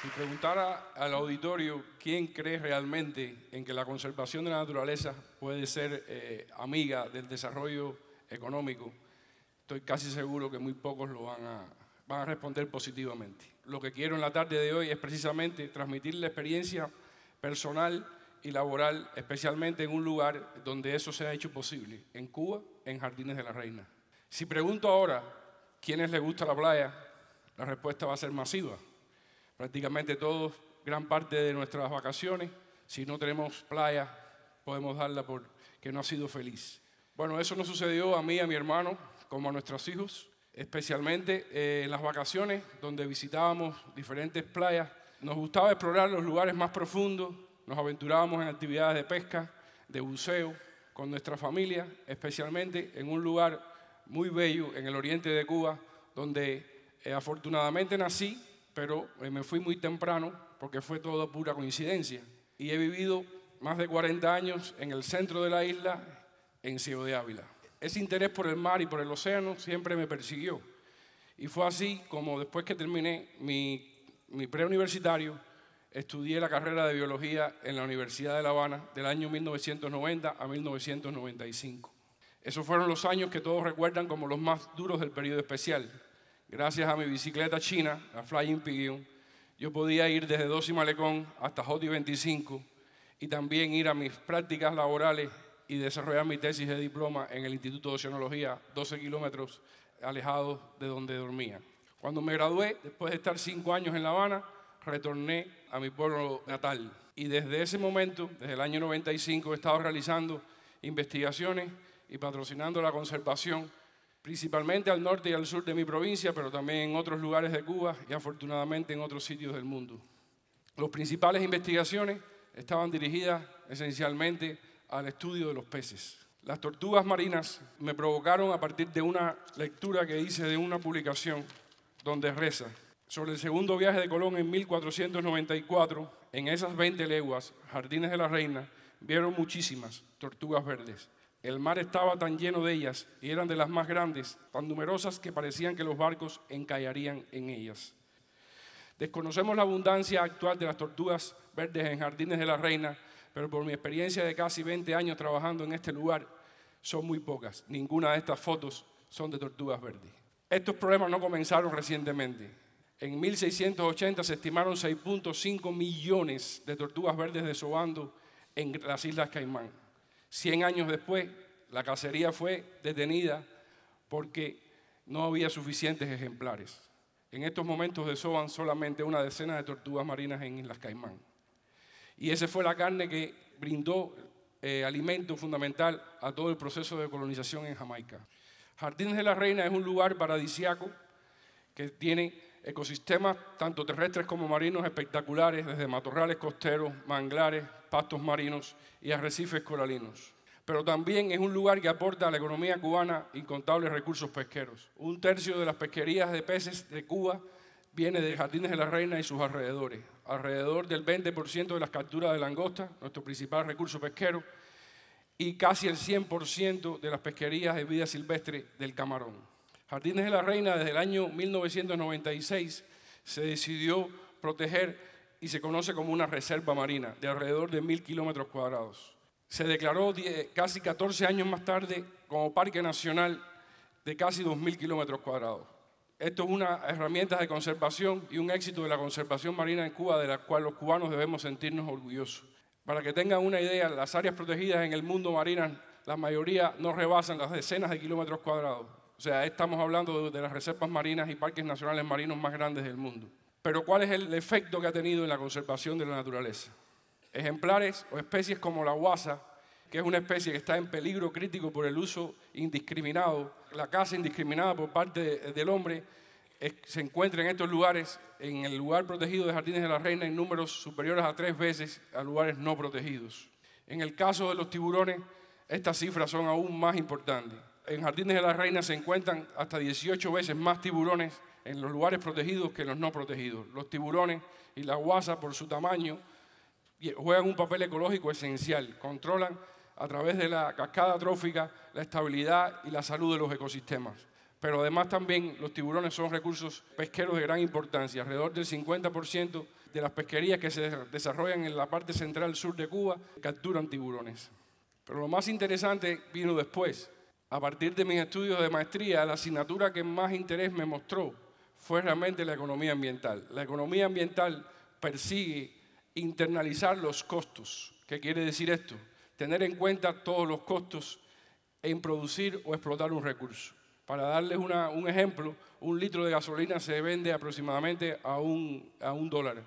Si preguntara al auditorio quién cree realmente en que la conservación de la naturaleza puede ser eh, amiga del desarrollo económico, estoy casi seguro que muy pocos lo van a, van a responder positivamente. Lo que quiero en la tarde de hoy es precisamente transmitir la experiencia personal y laboral, especialmente en un lugar donde eso se ha hecho posible, en Cuba, en Jardines de la Reina. Si pregunto ahora quiénes les gusta la playa, la respuesta va a ser masiva prácticamente todos, gran parte de nuestras vacaciones. Si no tenemos playa, podemos darla porque no ha sido feliz. Bueno, eso nos sucedió a mí, a mi hermano, como a nuestros hijos, especialmente eh, en las vacaciones donde visitábamos diferentes playas. Nos gustaba explorar los lugares más profundos, nos aventurábamos en actividades de pesca, de buceo, con nuestra familia, especialmente en un lugar muy bello en el oriente de Cuba, donde eh, afortunadamente nací pero eh, me fui muy temprano porque fue todo pura coincidencia. Y he vivido más de 40 años en el centro de la isla, en Ciego de Ávila. Ese interés por el mar y por el océano siempre me persiguió. Y fue así como después que terminé mi, mi preuniversitario, estudié la carrera de biología en la Universidad de La Habana del año 1990 a 1995. Esos fueron los años que todos recuerdan como los más duros del periodo especial gracias a mi bicicleta china, la Flying Pigeon, yo podía ir desde Dos Malecón hasta Joti 25 y también ir a mis prácticas laborales y desarrollar mi tesis de diploma en el Instituto de Oceanología, 12 kilómetros alejados de donde dormía. Cuando me gradué, después de estar cinco años en La Habana, retorné a mi pueblo natal. Y desde ese momento, desde el año 95, he estado realizando investigaciones y patrocinando la conservación principalmente al norte y al sur de mi provincia, pero también en otros lugares de Cuba y afortunadamente en otros sitios del mundo. Las principales investigaciones estaban dirigidas esencialmente al estudio de los peces. Las tortugas marinas me provocaron a partir de una lectura que hice de una publicación donde reza, sobre el segundo viaje de Colón en 1494, en esas 20 leguas, Jardines de la Reina, vieron muchísimas tortugas verdes. El mar estaba tan lleno de ellas y eran de las más grandes, tan numerosas que parecían que los barcos encallarían en ellas. Desconocemos la abundancia actual de las tortugas verdes en jardines de la reina, pero por mi experiencia de casi 20 años trabajando en este lugar, son muy pocas. Ninguna de estas fotos son de tortugas verdes. Estos problemas no comenzaron recientemente. En 1680 se estimaron 6.5 millones de tortugas verdes desobando en las Islas Caimán. Cien años después, la cacería fue detenida porque no había suficientes ejemplares. En estos momentos desoban solamente una decena de tortugas marinas en Islas Caimán. Y esa fue la carne que brindó eh, alimento fundamental a todo el proceso de colonización en Jamaica. Jardines de la Reina es un lugar paradisiaco que tiene ecosistemas tanto terrestres como marinos espectaculares, desde matorrales costeros, manglares, pastos marinos y arrecifes coralinos. Pero también es un lugar que aporta a la economía cubana incontables recursos pesqueros. Un tercio de las pesquerías de peces de Cuba viene de Jardines de la Reina y sus alrededores. Alrededor del 20% de las capturas de langosta, nuestro principal recurso pesquero, y casi el 100% de las pesquerías de vida silvestre del camarón. Jardines de la Reina, desde el año 1996, se decidió proteger y se conoce como una reserva marina de alrededor de mil kilómetros cuadrados. Se declaró casi 14 años más tarde como Parque Nacional de casi 2.000 kilómetros cuadrados. Esto es una herramienta de conservación y un éxito de la conservación marina en Cuba de la cual los cubanos debemos sentirnos orgullosos. Para que tengan una idea, las áreas protegidas en el mundo marino, la mayoría no rebasan las decenas de kilómetros cuadrados. O sea, estamos hablando de las reservas marinas y parques nacionales marinos más grandes del mundo. Pero ¿cuál es el efecto que ha tenido en la conservación de la naturaleza? Ejemplares o especies como la guasa, que es una especie que está en peligro crítico por el uso indiscriminado, la caza indiscriminada por parte del hombre, se encuentra en estos lugares, en el lugar protegido de Jardines de la Reina, en números superiores a tres veces a lugares no protegidos. En el caso de los tiburones, estas cifras son aún más importantes en Jardines de la Reina se encuentran hasta 18 veces más tiburones en los lugares protegidos que en los no protegidos. Los tiburones y la guasa, por su tamaño, juegan un papel ecológico esencial. Controlan a través de la cascada trófica la estabilidad y la salud de los ecosistemas. Pero además también los tiburones son recursos pesqueros de gran importancia. Alrededor del 50% de las pesquerías que se desarrollan en la parte central sur de Cuba capturan tiburones. Pero lo más interesante vino después a partir de mis estudios de maestría, la asignatura que más interés me mostró fue realmente la economía ambiental. La economía ambiental persigue internalizar los costos. ¿Qué quiere decir esto? Tener en cuenta todos los costos en producir o explotar un recurso. Para darles un ejemplo, un litro de gasolina se vende aproximadamente a un, a un dólar.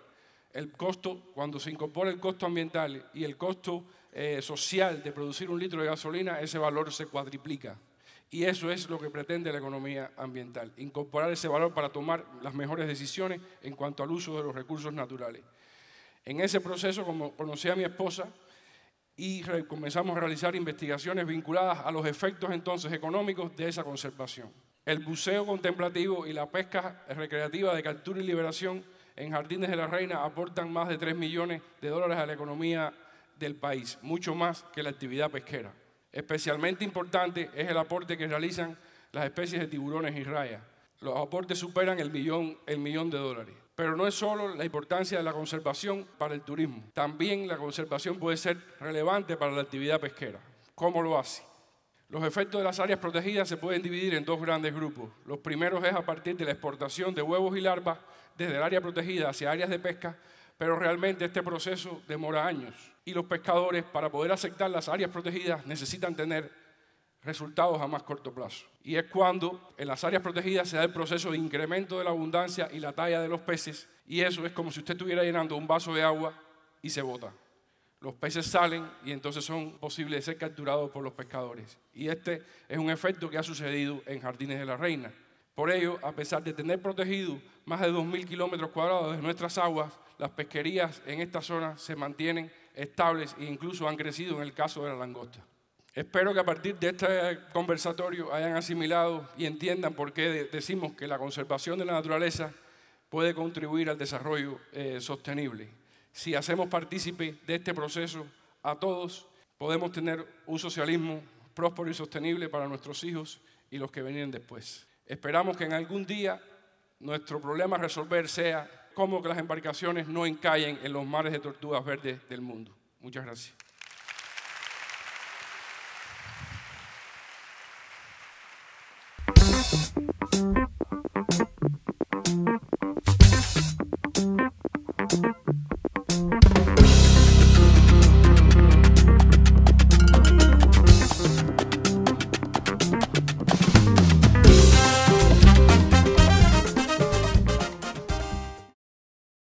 El costo, cuando se incorpora el costo ambiental y el costo eh, social de producir un litro de gasolina, ese valor se cuadriplica. Y eso es lo que pretende la economía ambiental, incorporar ese valor para tomar las mejores decisiones en cuanto al uso de los recursos naturales. En ese proceso como conocí a mi esposa y comenzamos a realizar investigaciones vinculadas a los efectos entonces económicos de esa conservación. El buceo contemplativo y la pesca recreativa de captura y liberación en Jardines de la Reina aportan más de 3 millones de dólares a la economía del país, mucho más que la actividad pesquera. Especialmente importante es el aporte que realizan las especies de tiburones y rayas. Los aportes superan el millón, el millón de dólares. Pero no es solo la importancia de la conservación para el turismo, también la conservación puede ser relevante para la actividad pesquera. ¿Cómo lo hace? Los efectos de las áreas protegidas se pueden dividir en dos grandes grupos. Los primeros es a partir de la exportación de huevos y larvas desde el área protegida hacia áreas de pesca pero realmente este proceso demora años y los pescadores para poder aceptar las áreas protegidas necesitan tener resultados a más corto plazo. Y es cuando en las áreas protegidas se da el proceso de incremento de la abundancia y la talla de los peces y eso es como si usted estuviera llenando un vaso de agua y se bota. Los peces salen y entonces son posibles de ser capturados por los pescadores. Y este es un efecto que ha sucedido en Jardines de la Reina. Por ello, a pesar de tener protegido más de 2.000 kilómetros cuadrados de nuestras aguas, las pesquerías en esta zona se mantienen estables e incluso han crecido en el caso de la langosta. Espero que a partir de este conversatorio hayan asimilado y entiendan por qué decimos que la conservación de la naturaleza puede contribuir al desarrollo eh, sostenible. Si hacemos partícipe de este proceso a todos, podemos tener un socialismo próspero y sostenible para nuestros hijos y los que vienen después. Esperamos que en algún día nuestro problema a resolver sea cómo que las embarcaciones no encallen en los mares de tortugas verdes del mundo. Muchas gracias.